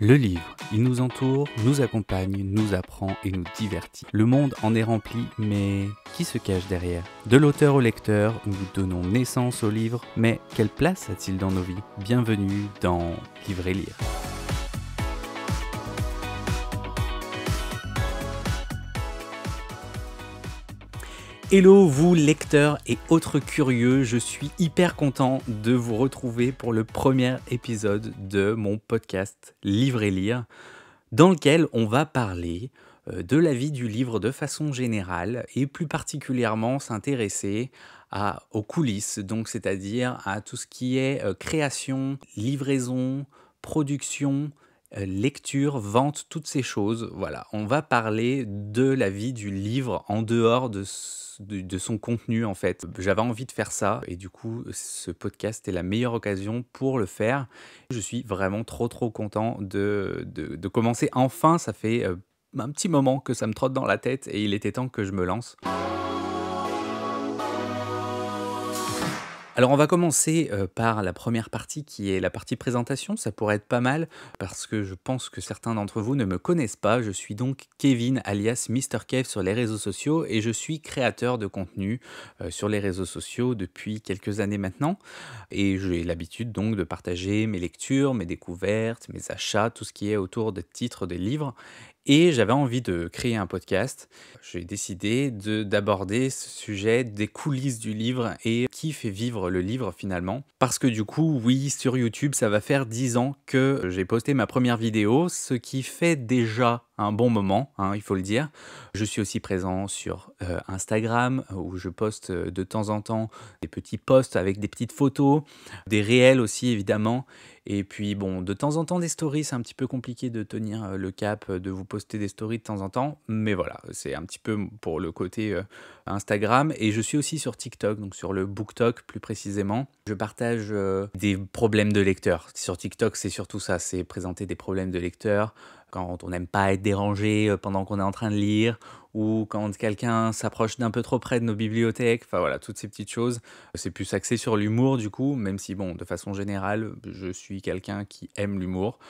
Le livre, il nous entoure, nous accompagne, nous apprend et nous divertit. Le monde en est rempli, mais qui se cache derrière De l'auteur au lecteur, nous donnons naissance au livre, mais quelle place a-t-il dans nos vies Bienvenue dans Livre et lire. Hello vous lecteurs et autres curieux, je suis hyper content de vous retrouver pour le premier épisode de mon podcast Livre et lire, dans lequel on va parler euh, de la vie du livre de façon générale et plus particulièrement s'intéresser à, aux coulisses, donc c'est-à-dire à tout ce qui est euh, création, livraison, production, euh, lecture, vente, toutes ces choses. Voilà, on va parler de la vie du livre en dehors de, son contenu en fait. J'avais envie de faire ça et du coup ce podcast est la meilleure occasion pour le faire. Je suis vraiment trop trop content de, de, de commencer enfin, ça fait euh, un petit moment que ça me trotte dans la tête et il était temps que je me lance. Alors on va commencer euh, par la première partie qui est la partie présentation. Ça pourrait être pas mal parce que je pense que certains d'entre vous ne me connaissent pas. Je suis donc Kevin alias Mr. Kev sur les réseaux sociaux et je suis créateur de contenu euh, sur les réseaux sociaux depuis quelques années maintenant. Et j'ai l'habitude donc de partager mes lectures, mes découvertes, mes achats, tout ce qui est autour de titres des livres. Et j'avais envie de créer un podcast. J'ai décidé d'aborder ce sujet des coulisses du livre et qui fait vivre le livre finalement. Parce que du coup, oui, sur YouTube, ça va faire 10 ans que j'ai posté ma première vidéo, ce qui fait déjà un bon moment, hein, il faut le dire. Je suis aussi présent sur euh, Instagram euh, où je poste euh, de temps en temps des petits posts avec des petites photos, des réels aussi évidemment. Et puis bon, de temps en temps des stories, c'est un petit peu compliqué de tenir le cap, de vous poster des stories de temps en temps. Mais voilà, c'est un petit peu pour le côté Instagram. Et je suis aussi sur TikTok, donc sur le BookTok plus précisément. Je partage des problèmes de lecteurs. Sur TikTok, c'est surtout ça, c'est présenter des problèmes de lecteurs, quand on n'aime pas être dérangé euh, pendant qu'on est en train de lire ou quand quelqu'un s'approche d'un peu trop près de nos bibliothèques, enfin voilà, toutes ces petites choses. C'est plus axé sur l'humour du coup, même si bon, de façon générale, je suis quelqu'un qui aime l'humour.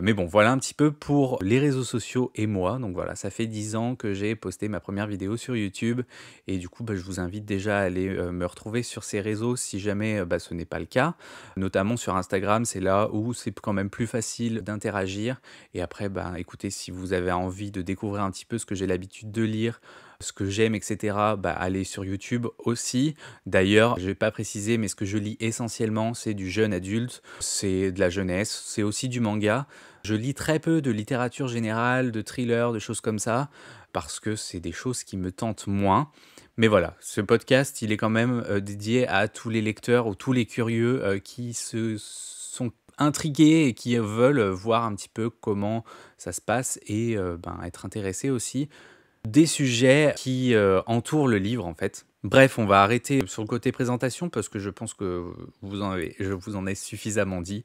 Mais bon, voilà un petit peu pour les réseaux sociaux et moi. Donc voilà, ça fait dix ans que j'ai posté ma première vidéo sur YouTube et du coup, bah, je vous invite déjà à aller euh, me retrouver sur ces réseaux si jamais euh, bah, ce n'est pas le cas. Notamment sur Instagram, c'est là où c'est quand même plus facile d'interagir. Et après, bah, écoutez, si vous avez envie de découvrir un petit peu ce que j'ai l'habitude de lire, ce que j'aime, etc., bah, allez sur YouTube aussi. D'ailleurs, je vais pas préciser, mais ce que je lis essentiellement, c'est du jeune adulte, c'est de la jeunesse, c'est aussi du manga. Je lis très peu de littérature générale, de thrillers, de choses comme ça, parce que c'est des choses qui me tentent moins. Mais voilà, ce podcast, il est quand même euh, dédié à tous les lecteurs ou tous les curieux euh, qui se sont intrigués et qui veulent voir un petit peu comment ça se passe et euh, ben, être intéressés aussi des sujets qui euh, entourent le livre en fait. Bref, on va arrêter sur le côté présentation parce que je pense que vous en avez, je vous en ai suffisamment dit.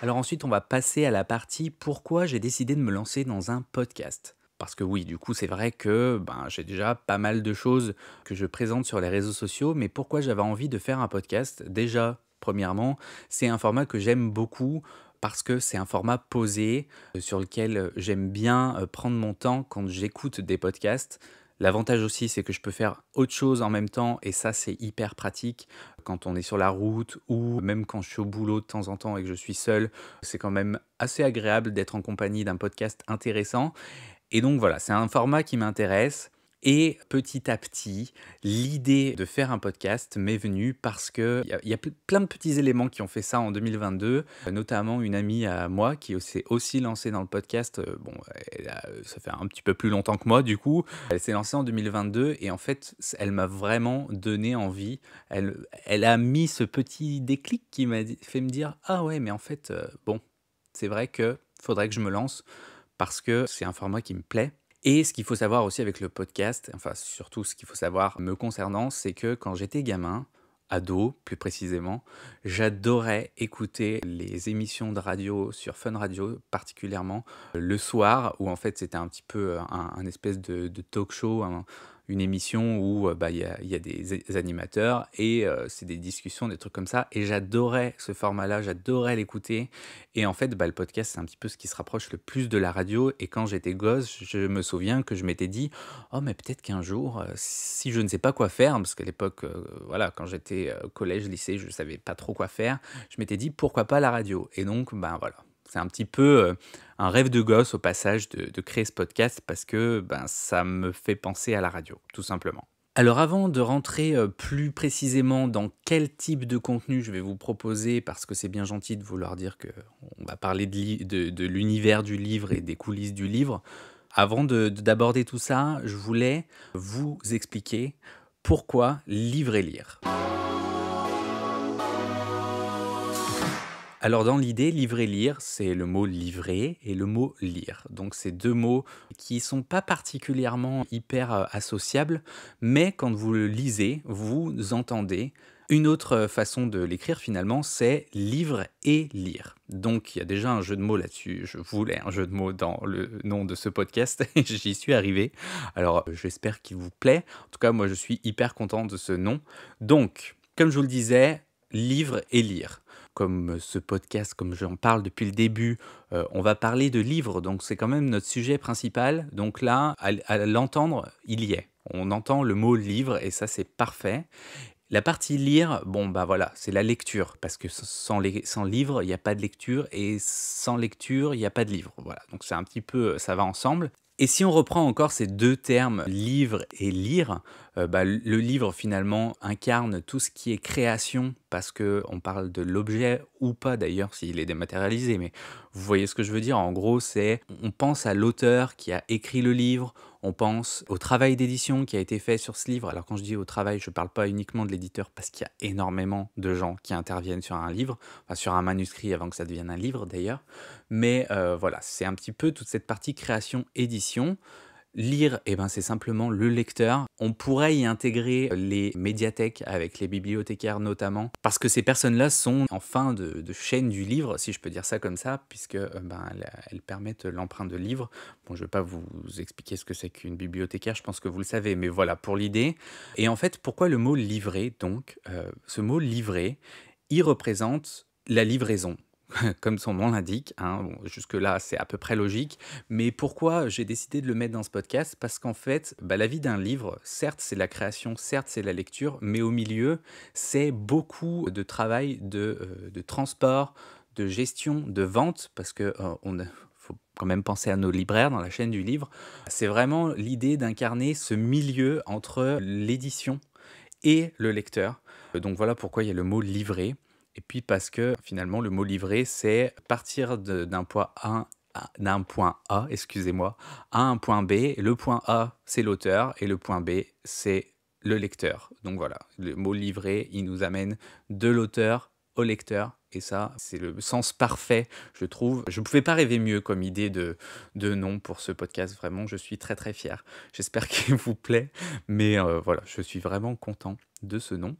Alors ensuite, on va passer à la partie pourquoi j'ai décidé de me lancer dans un podcast. Parce que oui, du coup, c'est vrai que ben, j'ai déjà pas mal de choses que je présente sur les réseaux sociaux, mais pourquoi j'avais envie de faire un podcast Déjà, premièrement, c'est un format que j'aime beaucoup parce que c'est un format posé euh, sur lequel euh, j'aime bien euh, prendre mon temps quand j'écoute des podcasts. L'avantage aussi, c'est que je peux faire autre chose en même temps, et ça, c'est hyper pratique quand on est sur la route ou même quand je suis au boulot de temps en temps et que je suis seul. C'est quand même assez agréable d'être en compagnie d'un podcast intéressant. Et donc voilà, c'est un format qui m'intéresse. Et petit à petit, l'idée de faire un podcast m'est venue parce qu'il y, y, a plein de petits éléments qui ont fait ça en 2022, notamment une amie à moi qui s'est aussi lancée dans le podcast. Euh, bon, euh, ça fait un petit peu plus longtemps que moi du coup. Elle s'est lancée en 2022 et en fait, elle m'a vraiment donné envie. Elle, elle a mis ce petit déclic qui m'a fait me dire Ah ouais, mais en fait, euh, bon, c'est vrai que faudrait que je me lance parce que c'est un format qui me plaît et ce qu'il faut savoir aussi avec le podcast, enfin surtout ce qu'il faut savoir me concernant, c'est que quand j'étais gamin, ado plus précisément, j'adorais écouter les émissions de radio sur Fun Radio particulièrement le soir où en fait c'était un petit peu euh, un, espèce de, de, talk show, un, une émission où euh, bah, il y, a, des animateurs et euh, c'est des discussions, des trucs comme ça. Et j'adorais ce format-là, j'adorais l'écouter. Et en fait, bah, le podcast, c'est un petit peu ce qui se rapproche le plus de la radio. Et quand j'étais gosse, je me souviens que je m'étais dit, oh mais peut-être qu'un jour, euh, si je ne sais pas quoi faire, parce qu'à l'époque, voilà, quand j'étais collège, lycée, je ne savais pas trop quoi faire, je m'étais dit, pourquoi pas la radio Et donc, ben voilà c'est un petit peu euh, un rêve de gosse au passage de, créer ce podcast parce que ben, ça me fait penser à la radio, tout simplement. Alors avant de rentrer euh, plus précisément dans quel type de contenu je vais vous proposer, parce que c'est bien gentil de vouloir dire qu'on va parler de, de l'univers du livre et des coulisses du livre, avant d'aborder tout ça, je voulais vous expliquer pourquoi livre et lire. Alors dans l'idée, livrer lire, c'est le mot livrer et le mot lire. Donc c'est deux mots qui sont pas particulièrement hyper euh, associables, mais quand vous le lisez, vous entendez une autre façon de l'écrire finalement, c'est livre et lire. Donc il y a déjà un jeu de mots là-dessus. Je voulais un jeu de mots dans le nom de ce podcast et j'y suis arrivé. Alors j'espère qu'il vous plaît. En tout cas, moi je suis hyper content de ce nom. Donc, comme je vous le disais, livre et lire comme euh, ce podcast, comme j'en parle depuis le début, euh, on va parler de livres, donc c'est quand même notre sujet principal. Donc là, à, l'entendre, il y est. On entend le mot livre et ça c'est parfait. La partie lire, bon bah voilà, c'est la lecture, parce que sans, les, sans livre, il n'y a pas de lecture, et sans lecture, il n'y a pas de livre. Voilà, donc c'est un petit peu, ça va ensemble. Et si on reprend encore ces deux termes, livre et lire, euh, bah, le livre finalement incarne tout ce qui est création, parce qu'on parle de l'objet ou pas d'ailleurs s'il est dématérialisé, mais vous voyez ce que je veux dire. En gros, c'est on pense à l'auteur qui a écrit le livre, on pense au travail d'édition qui a été fait sur ce livre. Alors quand je dis au travail, je ne parle pas uniquement de l'éditeur parce qu'il y a énormément de gens qui interviennent sur un livre, sur un manuscrit avant que ça devienne un livre d'ailleurs. Mais euh, voilà, c'est un petit peu toute cette partie création-édition. Lire, eh ben, c'est simplement le lecteur. On pourrait y intégrer les médiathèques avec les bibliothécaires notamment, parce que ces personnes-là sont en fin de, chaîne du livre, si je peux dire ça comme ça, puisque euh, ben, elles permettent l'emprunt de livres. Bon, je ne vais pas vous expliquer ce que c'est qu'une bibliothécaire, je pense que vous le savez, mais voilà pour l'idée. Et en fait, pourquoi le mot livrer donc euh, Ce mot livrer, il représente la livraison. comme son nom l'indique. Hein. Jusque-là, c'est à peu près logique. Mais pourquoi j'ai décidé de le mettre dans ce podcast Parce qu'en fait, bah, la vie d'un livre, certes, c'est la création, certes, c'est la lecture, mais au milieu, c'est beaucoup de travail de, euh, transport, de gestion, de vente, parce qu'il euh, faut quand même penser à nos libraires dans la chaîne du livre. C'est vraiment l'idée d'incarner ce milieu entre l'édition et le lecteur. Donc voilà pourquoi il y a le mot livré. Et puis parce que finalement, le mot livré, c'est partir d'un point A d'un point A, excusez-moi, à un point B. Le point A, c'est l'auteur et le point B, c'est le lecteur. Donc voilà, le mot livré, il nous amène de l'auteur au lecteur. Et ça, c'est le sens parfait, je trouve. Je ne pouvais pas rêver mieux comme idée de, nom pour ce podcast. Vraiment, je suis très très fier. J'espère qu'il vous plaît. Mais euh, voilà, je suis vraiment content de ce nom.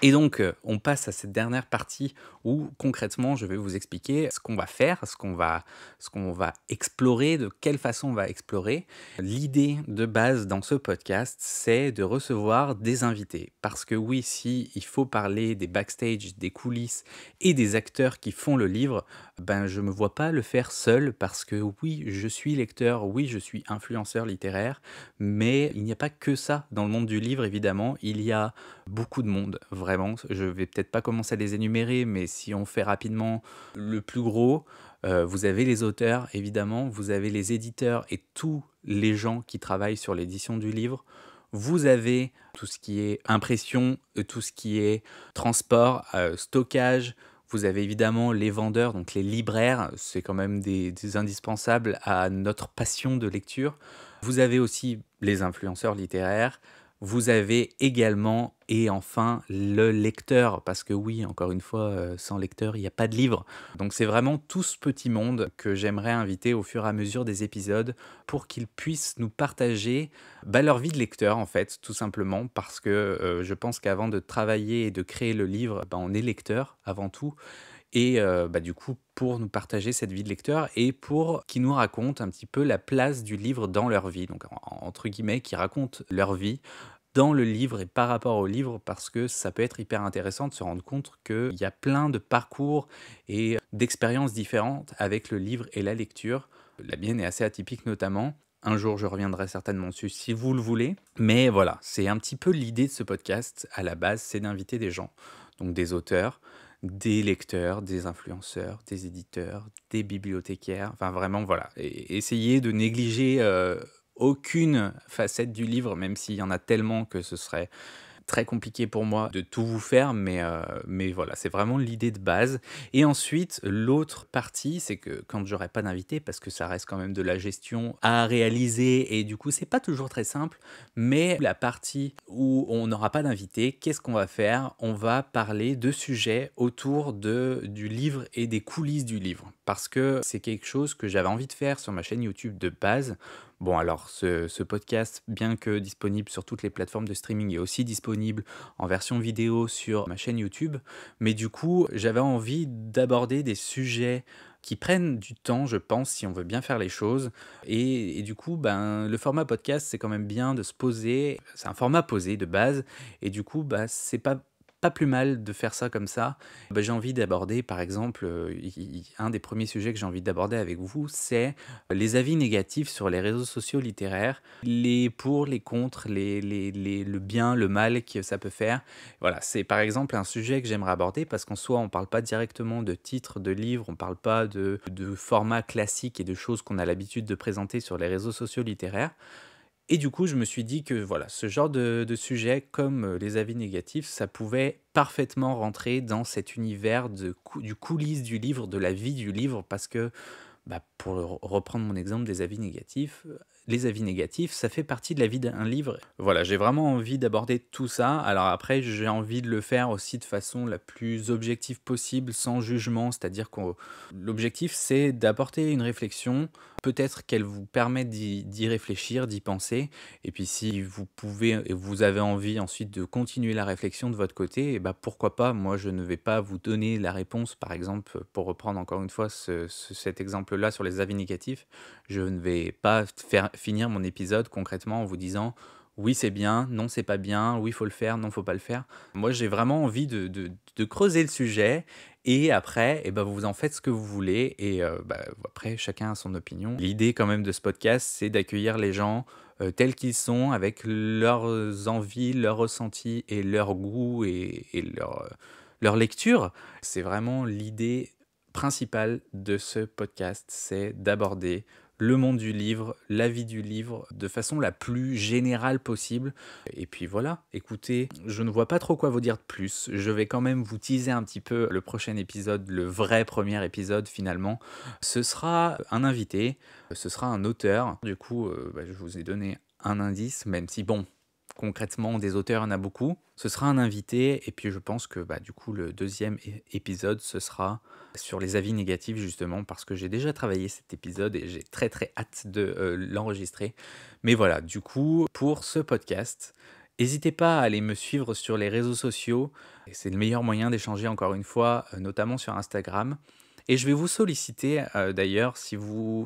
Et donc, euh, on passe à cette dernière partie où concrètement, je vais vous expliquer ce qu'on va faire, ce qu'on va, ce qu'on va explorer, de quelle façon on va explorer. L'idée de base dans ce podcast, c'est de recevoir des invités. Parce que oui, si il faut parler des backstage, des coulisses et des acteurs qui font le livre, ben je me vois pas le faire seul parce que oui, je suis lecteur, oui, je suis influenceur littéraire, mais il n'y a pas que ça dans le monde du livre évidemment, il y a beaucoup de monde. Vraiment vraiment. Je vais peut-être pas commencer à les énumérer, mais si on fait rapidement le plus gros, euh, vous avez les auteurs, évidemment, vous avez les éditeurs et tous les gens qui travaillent sur l'édition du livre. Vous avez tout ce qui est impression, euh, tout ce qui est transport, euh, stockage. Vous avez évidemment les vendeurs, donc les libraires, c'est quand même des indispensables à notre passion de lecture. Vous avez aussi les influenceurs littéraires, vous avez également, et enfin, le lecteur, parce que oui, encore une fois, euh, sans lecteur, il n'y a pas de livre. Donc c'est vraiment tout ce petit monde que j'aimerais inviter au fur et à mesure des épisodes pour qu'ils puissent nous partager bah, leur vie de lecteur, en fait, tout simplement, parce que euh, je pense qu'avant de travailler et de créer le livre, bah, on est lecteur avant tout. Et euh, bah, du coup, pour nous partager cette vie de lecteur et pour qu'ils nous racontent un petit peu la place du livre dans leur vie. Donc, entre guillemets, qui racontent leur vie dans le livre et par rapport au livre parce que ça peut être hyper intéressant de se rendre compte qu'il y a plein de parcours et d'expériences différentes avec le livre et la lecture. La mienne est assez atypique notamment. Un jour, je reviendrai certainement dessus si vous le voulez. Mais voilà, c'est un petit peu l'idée de ce podcast. À la base, c'est d'inviter des gens, donc des auteurs, des lecteurs, des influenceurs, des éditeurs, des bibliothécaires. Enfin, vraiment, voilà. essayer essayez de négliger euh, aucune facette du livre, même s'il y en a tellement que ce serait très compliqué pour moi de tout vous faire, mais, euh, mais voilà, c'est vraiment l'idée de base. Et ensuite, l'autre partie, c'est que quand j'aurai pas d'invité, parce que ça reste quand même de la gestion à réaliser, et du coup, c'est pas toujours très simple, mais la partie où on n'aura pas d'invité, qu'est-ce qu'on va faire On va parler de sujets autour de, du livre et des coulisses du livre, parce que c'est quelque chose que j'avais envie de faire sur ma chaîne YouTube de base Bon, alors ce, podcast, bien que disponible sur toutes les plateformes de streaming, est aussi disponible en version vidéo sur ma chaîne YouTube. Mais du coup, j'avais envie d'aborder des sujets qui prennent du temps, je pense, si on veut bien faire les choses. Et, du coup, ben, le format podcast, c'est quand même bien de se poser. C'est un format posé de base. Et du coup, ben, c'est pas pas plus mal de faire ça comme ça. Bah, j'ai envie d'aborder, par exemple, euh, un des premiers sujets que j'ai envie d'aborder avec vous, c'est euh, les avis négatifs sur les réseaux sociaux littéraires, les pour, les contre, les, le bien, le mal que ça peut faire. Voilà, c'est par exemple un sujet que j'aimerais aborder parce qu'en soi, on ne parle pas directement de titres de livres, on ne parle pas de, formats classiques et de choses qu'on a l'habitude de présenter sur les réseaux sociaux littéraires. Et du coup, je me suis dit que voilà, ce genre de, sujet, comme euh, les avis négatifs, ça pouvait parfaitement rentrer dans cet univers de, du coulisses du livre, de la vie du livre, parce que, bah, pour reprendre mon exemple des avis négatifs, euh, les avis négatifs, ça fait partie de la vie d'un livre. Voilà, j'ai vraiment envie d'aborder tout ça. Alors après, j'ai envie de le faire aussi de façon la plus objective possible, sans jugement, c'est-à-dire que l'objectif, c'est d'apporter une réflexion Peut-être qu'elle vous permet d'y réfléchir, d'y penser. Et puis si vous pouvez et vous avez envie ensuite de continuer la réflexion de votre côté, et eh bah ben, pourquoi pas Moi, je ne vais pas vous donner la réponse, par exemple, pour reprendre encore une fois cet exemple-là sur les avis négatifs. Je ne vais pas faire, finir mon épisode concrètement en vous disant oui c'est bien, non c'est pas bien, oui faut le faire, non faut pas le faire. Moi j'ai vraiment envie de, de, creuser le sujet et après, et eh ben vous en faites ce que vous voulez. Et euh, bah, après, chacun a son opinion. L'idée quand même de ce podcast, c'est d'accueillir les gens euh, tels qu'ils sont, avec leurs envies, leurs ressentis et leurs goûts et, leur, euh, leur lecture. C'est vraiment l'idée principale de ce podcast, c'est d'aborder le monde du livre, la vie du livre, de façon la plus générale possible. Et puis voilà, écoutez, je ne vois pas trop quoi vous dire de plus. Je vais quand même vous teaser un petit peu le prochain épisode, le vrai premier épisode finalement. Ce sera un invité, ce sera un auteur. Du coup, euh, bah, je vous ai donné un indice, même si bon, concrètement des auteurs, il en a beaucoup. Ce sera un invité, et puis je pense que bah, du coup le deuxième épisode, ce sera sur les avis négatifs justement, parce que j'ai déjà travaillé cet épisode et j'ai très très hâte de euh, l'enregistrer. Mais voilà, du coup, pour ce podcast, N'hésitez pas à aller me suivre sur les réseaux sociaux. C'est le meilleur moyen d'échanger encore une fois, euh, notamment sur Instagram. Et je vais vous solliciter euh, d'ailleurs si,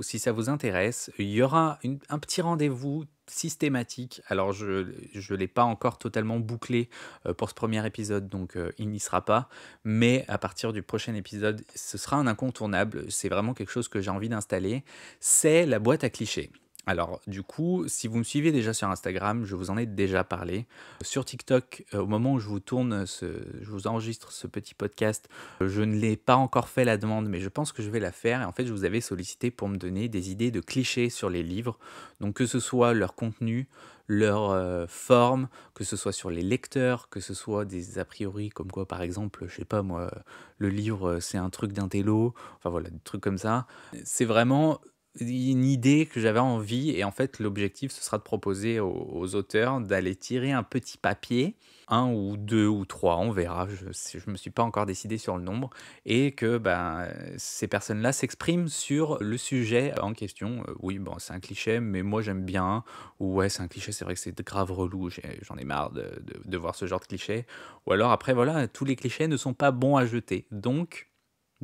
si ça vous intéresse. Il y aura un petit rendez-vous systématique. Alors, je ne l'ai pas encore totalement bouclé euh, pour ce premier épisode, donc euh, il n'y sera pas. Mais à partir du prochain épisode, ce sera un incontournable. C'est vraiment quelque chose que j'ai envie d'installer. C'est la boîte à clichés. Alors du coup, si vous me suivez déjà sur Instagram, je vous en ai déjà parlé. Euh, sur TikTok, euh, au moment où je vous tourne, ce, je vous enregistre ce petit podcast, euh, je ne l'ai pas encore fait la demande, mais je pense que je vais la faire. Et en fait, je vous avais sollicité pour me donner des idées de clichés sur les livres. Donc que ce soit leur contenu, leur forme, que ce soit sur les lecteurs, que ce soit des a priori comme quoi par exemple, je sais pas moi, le livre c'est un truc d'intello, enfin voilà, des trucs comme ça. C'est vraiment une idée que j'avais envie, et en fait l'objectif ce sera de proposer aux, auteurs d'aller tirer un petit papier, un ou deux ou trois, on verra, je ne me suis pas encore décidé sur le nombre, et que ben, ces personnes-là s'expriment sur le sujet en question. Euh, oui, bon, c'est un cliché, mais moi j'aime bien, ou ouais, c'est un cliché, c'est vrai que c'est grave relou, j'en ai, marre de, de, de voir ce genre de cliché, ou alors après, voilà, tous les clichés ne sont pas bons à jeter, donc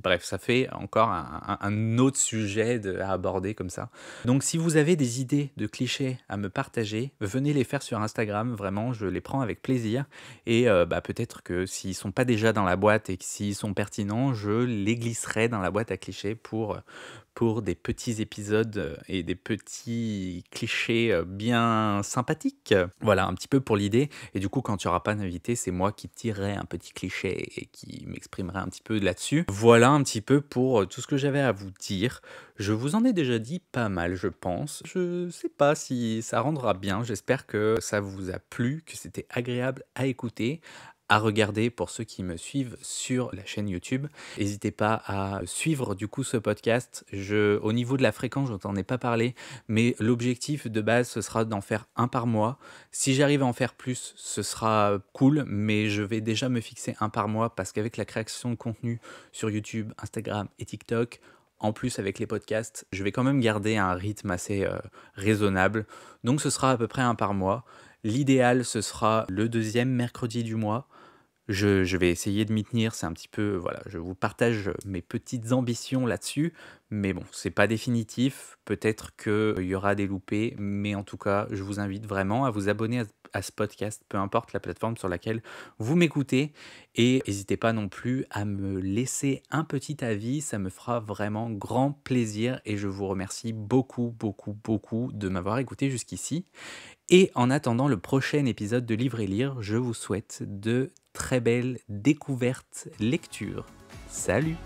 Bref, ça fait encore un, autre sujet à aborder comme ça. Donc si vous avez des idées de clichés à me partager, venez les faire sur Instagram, vraiment, je les prends avec plaisir. Et euh, bah, peut-être que s'ils sont pas déjà dans la boîte et que s'ils sont pertinents, je les glisserai dans la boîte à clichés pour, euh, pour des petits épisodes euh, et des petits clichés euh, bien sympathiques. Voilà, un petit peu pour l'idée. Et du coup, quand tu auras pas d'invité, c'est moi qui tirerai un petit cliché et qui m'exprimerai un petit peu là-dessus. Voilà un petit peu pour euh, tout ce que j'avais à vous dire. Je vous en ai déjà dit pas mal, je pense. Je sais pas si ça rendra bien. J'espère que ça vous a plu, que c'était agréable à écouter, à regarder pour ceux qui me suivent sur la chaîne YouTube. N'hésitez pas à suivre du coup ce podcast. Je, au niveau de la fréquence, je n'en ai pas parlé, mais l'objectif de base, ce sera d'en faire un par mois. Si j'arrive à en faire plus, ce sera cool, mais je vais déjà me fixer un par mois parce qu'avec la création de contenu sur YouTube, Instagram et TikTok, en plus avec les podcasts, je vais quand même garder un rythme assez euh, raisonnable. Donc ce sera à peu près un par mois. L'idéal, ce sera le deuxième mercredi du mois. Je, vais essayer de m'y tenir, c'est un petit peu, voilà, je vous partage mes petites ambitions là-dessus, mais bon, c'est pas définitif, peut-être qu'il y aura des loupés, mais en tout cas, je vous invite vraiment à vous abonner à à ce podcast, peu importe la plateforme sur laquelle vous m'écoutez. Et n'hésitez pas non plus à me laisser un petit avis, ça me fera vraiment grand plaisir et je vous remercie beaucoup, beaucoup, beaucoup de m'avoir écouté jusqu'ici. Et en attendant le prochain épisode de Livre et Lire, je vous souhaite de très belles découvertes lectures. Salut